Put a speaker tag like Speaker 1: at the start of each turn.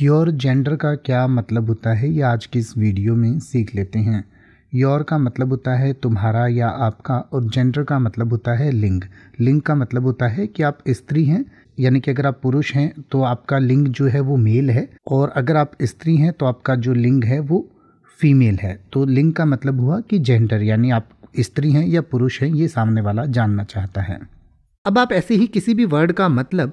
Speaker 1: your gender का क्या मतलब होता है ये आज की इस वीडियो में सीख लेते हैं योर का मतलब होता है तुम्हारा या आपका और जेंडर का मतलब होता है लिंग लिंग का मतलब होता है कि आप स्त्री हैं यानी कि अगर आप पुरुष हैं तो आपका लिंग जो है वो मेल है और अगर आप स्त्री हैं तो आपका जो लिंग है वो फीमेल है तो लिंग का मतलब हुआ कि जेंडर यानी आप स्त्री हैं या पुरुष हैं ये सामने वाला जानना चाहता है अब आप ऐसे ही किसी भी वर्ड का मतलब